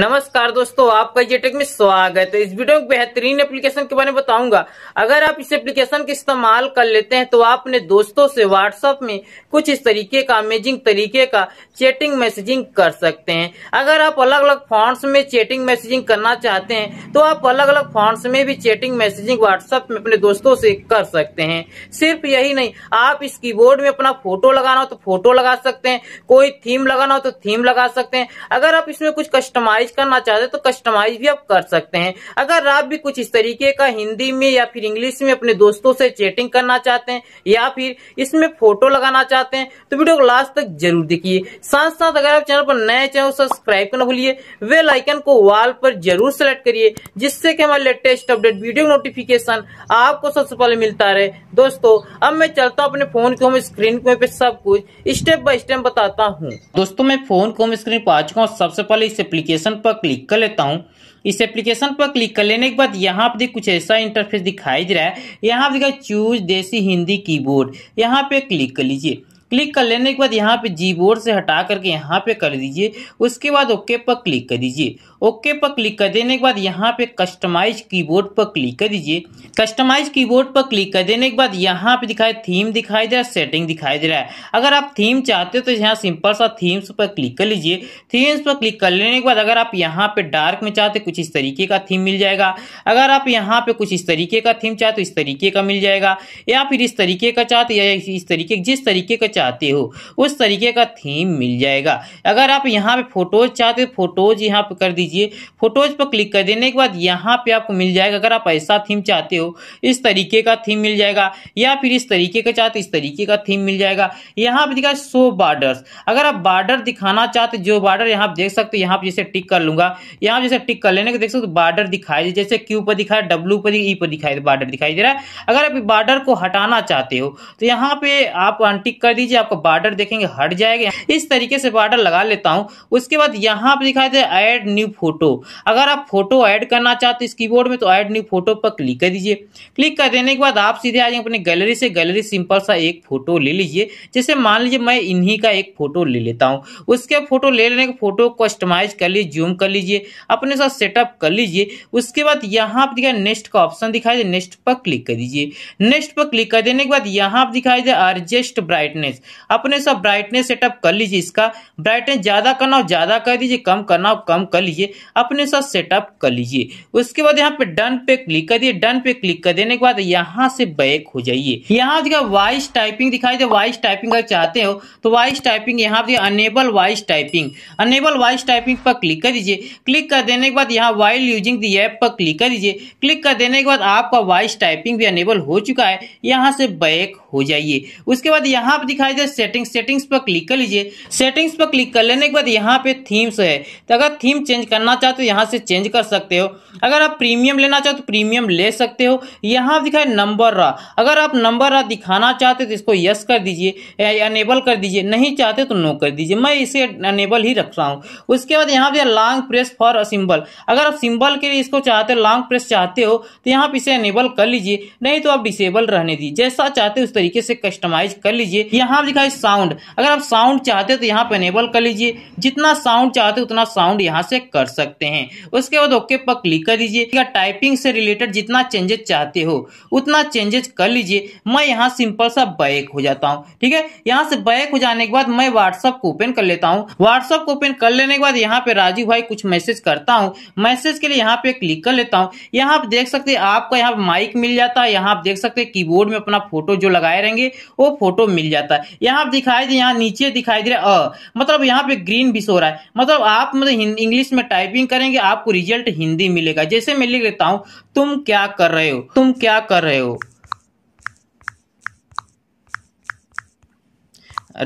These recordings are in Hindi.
नमस्कार दोस्तों आपका जेटेक टेक में स्वागत है इस वीडियो में बेहतरीन एप्लीकेशन के बारे में बताऊंगा अगर आप इस एप्लीकेशन का इस्तेमाल कर लेते हैं तो आप अपने दोस्तों से व्हाट्सएप में कुछ इस तरीके का अमेजिंग तरीके का चैटिंग मैसेजिंग कर सकते हैं अगर आप अलग अलग फॉन्ट्स में चैटिंग मैसेजिंग करना चाहते हैं तो आप अलग अलग फॉन्ट्स में भी चैटिंग मैसेजिंग व्हाट्सएप में अपने दोस्तों से कर सकते हैं सिर्फ यही नहीं आप इस कीबोर्ड में अपना फोटो लगाना हो तो फोटो लगा सकते हैं कोई थीम लगाना हो तो थीम लगा सकते हैं अगर आप इसमें कुछ कस्टमाइज कस्टमाइज करना चाहते हैं तो कस्टमाइज भी आप कर सकते हैं अगर आप भी कुछ इस तरीके का हिंदी में या फिर इंग्लिश में अपने दोस्तों से चैटिंग करना चाहते हैं या फिर इसमें फोटो लगाना चाहते हैं तो वीडियो को लास्ट तक जरूर देखिए साथ साथ अगर आप चैनल पर नए चैनल सब्सक्राइब करना भूलिए वे लाइकन को वॉल पर जरूर सेलेक्ट करिए जिससे कि हमारे लेटेस्ट अपडेट वीडियो नोटिफिकेशन आपको सबसे पहले मिलता रहे दोस्तों अब मैं चलता हूँ अपने फोन के होम स्क्रीन पे सब कुछ स्टेप बाय स्टेप बताता हूँ दोस्तों मैं फोन को होम स्क्रीन पर आ चुका हूँ सबसे पहले इस एप्लीकेशन पर क्लिक कर लेता हूँ इस एप्लीकेशन पर क्लिक कर लेने के बाद यहाँ पे कुछ ऐसा इंटरफेस दिखाई दे रहा है यहाँ पे चूज देसी हिंदी कीबोर्ड यहाँ पे क्लिक कर लीजिए क्लिक कर लेने के बाद यहाँ पे जी बोर्ड से हटा करके यहाँ पे कर दीजिए उसके बाद ओके पर क्लिक कर दीजिए ओके पर क्लिक कर देने के बाद यहाँ पे कस्टमाइज कीबोर्ड पर क्लिक कर दीजिए कस्टमाइज कीबोर्ड पर क्लिक कर देने के बाद यहाँ पे दिखाई थीम दिखाई दे रहा है सेटिंग दिखाई दे रहा है अगर आप थीम चाहते हो तो यहाँ सिंपल सा थीम्स पर क्लिक कर लीजिए थीम्स पर क्लिक कर लेने के बाद अगर आप यहाँ पे डार्क में चाहते कुछ इस तरीके का थीम मिल जाएगा अगर आप यहाँ पे कुछ इस तरीके का थीम चाहते तो इस तरीके का मिल जाएगा या फिर इस तरीके का चाहते या इस तरीके जिस तरीके का चाहते हो उस तरीके का थीम मिल जाएगा अगर आप यहाँ पे फोटोज चाहते हो फोटोज यहाँ पे कर दीजिए फोटोज पर क्लिक कर देने के बाद यहाँ पे आपको मिल जाएगा अगर आप ऐसा थीम चाहते हो इस तरीके का थीम मिल जाएगा या फिर इस तरीके का चाहते इस तरीके का थीम मिल जाएगा यहाँ पे दिखा सो बार्डर्स अगर आप बार्डर दिखाना चाहते जो बार्डर यहाँ देख सकते हो यहाँ जैसे टिक कर लूंगा यहाँ जैसे टिक कर लेने के देख सकते बार्डर दिखाई दे जैसे क्यू e पर दिखाई डब्ल्यू पर ई पर दिखाई बार्डर दिखाई दे रहा है अगर आप बार्डर को हटाना चाहते हो तो यहाँ पे आप अनटिक कर दीजिए लीजिए आपको बॉर्डर देखेंगे हट जाएगा इस तरीके से बॉर्डर लगा लेता हूँ उसके बाद यहाँ पर दिखाई दे एड न्यू फोटो अगर आप फोटो ऐड करना चाहते हो इस कीबोर्ड में तो ऐड न्यू फोटो पर क्लिक कर दीजिए क्लिक कर देने के बाद आप सीधे आ जाएंगे अपने गैलरी से गैलरी सिंपल सा एक फोटो ले लीजिए जैसे मान लीजिए मैं इन्हीं का एक फोटो ले लेता हूँ उसके फोटो ले लेने के फोटो कस्टमाइज कर लीजिए जूम कर लीजिए अपने साथ सेटअप कर लीजिए उसके बाद यहाँ पर दिखाई नेक्स्ट का ऑप्शन दिखाई दे नेक्स्ट पर क्लिक कर दीजिए नेक्स्ट पर क्लिक कर देने के बाद यहाँ पर दिखाई दे अर्जेस्ट ब्राइटनेस ब्राइटनेस अपने सब ब्राइटनेस सेटअप कर लीजिए इसका ब्राइटनेस ज़्यादा करना हो ज़्यादा कर दीजिए कम करना हो कम कर लीजिए अपने सब सेटअप कर लीजिए उसके बाद यहाँ पे डन पे क्लिक कर दिए डन पे क्लिक कर देने के बाद यहाँ से बैक हो जाइए यहाँ देखिए वॉइस टाइपिंग दिखाई दे वॉइस टाइपिंग अगर चाहते हो तो वॉइस टाइपिंग यहाँ पे enable voice typing enable voice typing पर क्लिक कर दीजिए क्लिक कर देने के बाद यहाँ वाइल यूजिंग दी ऐप पर क्लिक कर दीजिए क्लिक कर देने के बाद आपका वॉइस टाइपिंग भी अनेबल हो चुका है यहाँ से बैक हो जाइए उसके बाद यहाँ पर दिखाई दे सेटिंग्स सेटिंग्स पर क्लिक कर लीजिए सेटिंग्स पर क्लिक कर लेने के बाद यहाँ पे थीम्स है तो अगर थीम चेंज करना चाहो तो यहाँ से चेंज कर सकते हो अगर आप प्रीमियम लेना चाहते हो तो प्रीमियम ले सकते हो यहाँ दिखाए नंबर रहा अगर आप नंबर रहा दिखाना चाहते तो इसको यस कर दीजिए अनेबल कर दीजिए नहीं चाहते तो नो कर दीजिए मैं इसे अनेबल ही रख रहा हूँ उसके बाद यहाँ पे लॉन्ग प्रेस फॉर सिंबल अगर आप सिंबल के लिए इसको चाहते हो लॉन्ग प्रेस चाहते हो तो यहाँ पे इसे अनेबल कर लीजिए नहीं तो आप डिसेबल रहने दीजिए जैसा चाहते हो उस तरीके तरीके से कस्टमाइज कर लीजिए यहाँ दिखाई साउंड अगर आप साउंड चाहते हैं तो यहाँ पे इनेबल कर लीजिए जितना साउंड चाहते हो उतना साउंड यहाँ से कर सकते हैं उसके बाद ओके पर क्लिक कर लीजिए टाइपिंग से रिलेटेड जितना चेंजेस चाहते हो उतना चेंजेस कर लीजिए मैं यहाँ सिंपल सा बैक हो जाता हूँ ठीक है यहाँ से बैक हो जाने के बाद मैं व्हाट्सअप को ओपन कर लेता हूँ व्हाट्सअप को ओपन कर लेने के बाद यहाँ पे राजीव भाई कुछ मैसेज करता हूँ मैसेज के लिए यहाँ पे क्लिक कर लेता हूँ यहाँ आप देख सकते हैं आपका यहाँ माइक मिल जाता है यहाँ आप देख सकते हैं कीबोर्ड में अपना फोटो जो लगा लगाए रहेंगे वो फोटो मिल जाता है यहाँ दिखाई दे यहाँ नीचे दिखाई दे रहा है मतलब यहाँ पे ग्रीन भी सो रहा है मतलब आप मतलब इंग्लिश में टाइपिंग करेंगे आपको रिजल्ट हिंदी मिलेगा जैसे मैं लिख लेता हूँ तुम क्या कर रहे हो तुम क्या कर रहे हो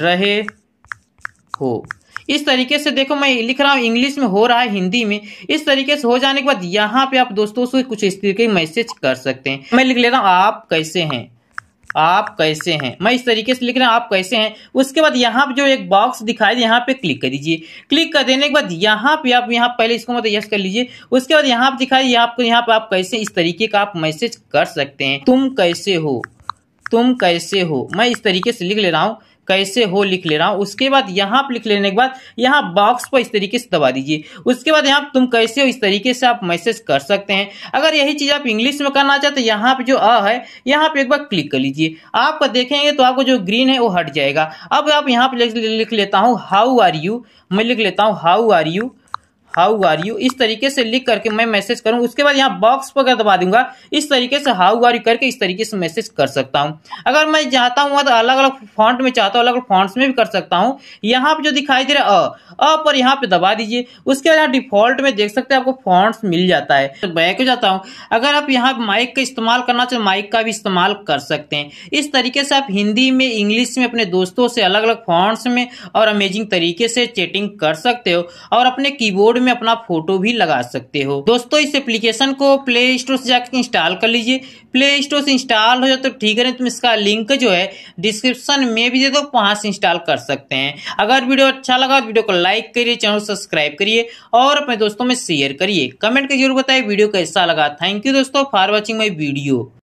रहे हो इस तरीके से देखो मैं लिख रहा हूँ इंग्लिश में हो रहा है हिंदी में इस तरीके से हो जाने के बाद यहाँ पे आप दोस्तों से कुछ इस तरीके मैसेज कर सकते हैं मैं लिख ले रहा हूँ आप कैसे हैं आप कैसे हैं मैं इस तरीके से लिख रहा हूँ आप कैसे हैं उसके बाद यहाँ पे जो एक बॉक्स दिखाई दे यहाँ पे क्लिक कर दीजिए क्लिक कर देने के बाद यहाँ पे आप यहाँ पहले इसको मतलब यस कर लीजिए उसके बाद यहाँ पे दिखाई आपको यहाँ पे आप कैसे इस तरीके का आप मैसेज कर सकते हैं तुम कैसे हो तुम कैसे हो मैं इस तरीके से लिख ले रहा हूँ कैसे हो लिख ले रहा हूं उसके बाद यहाँ पर लिख लेने के बाद यहाँ बॉक्स पर इस तरीके से दबा दीजिए उसके बाद यहाँ तुम कैसे हो इस तरीके से आप मैसेज कर सकते हैं अगर यही चीज़ आप इंग्लिश में करना चाहते यहाँ पर जो अ है यहां पर एक बार क्लिक कर लीजिए आपका देखेंगे तो आपको जो ग्रीन है वो हट जाएगा अब आप यहाँ पर लिख लेता हूँ हाउ आर यू मैं लिख लेता हूँ how are you how are you इस तरीके से लिख करके मैं मैसेज करूँ उसके बाद यहाँ बॉक्स पर दबा दूंगा इस तरीके से हाउ आर यू करके इस तरीके से मैसेज कर सकता हूँ अगर मैं चाहता हूँ तो अलग अलग फॉन्ट में चाहता हूँ अलग अलग फॉन्ट्स में भी कर सकता हूँ यहाँ पे जो दिखाई दे रहा है अ पर यहाँ पे दबा दीजिए उसके बाद यहाँ डिफॉल्ट में देख सकते हैं आपको फॉन्ट्स मिल जाता है तो बैक हो जाता हूँ अगर आप यहाँ माइक का इस्तेमाल करना चाहें माइक का भी इस्तेमाल कर सकते हैं इस तरीके से आप हिंदी में इंग्लिश में अपने दोस्तों से अलग अलग फॉन्ट्स में और अमेजिंग तरीके से चैटिंग कर सकते हो और अपने कीबोर्ड में अपना फोटो भी लगा सकते हो दोस्तों इस एप्लीकेशन को प्ले स्टोर से जाकर इंस्टॉल कर लीजिए प्ले स्टोर से इंस्टॉल हो जाए तो ठीक है तुम तो इसका लिंक जो है डिस्क्रिप्शन में भी दे दो वहां से इंस्टॉल कर सकते हैं अगर वीडियो अच्छा लगा वीडियो को लाइक करिए चैनल सब्सक्राइब करिए और अपने दोस्तों में शेयर करिए कमेंट करके जरूर बताइए वीडियो कैसा लगा थैंक यू दोस्तों फॉर वॉचिंग माई वीडियो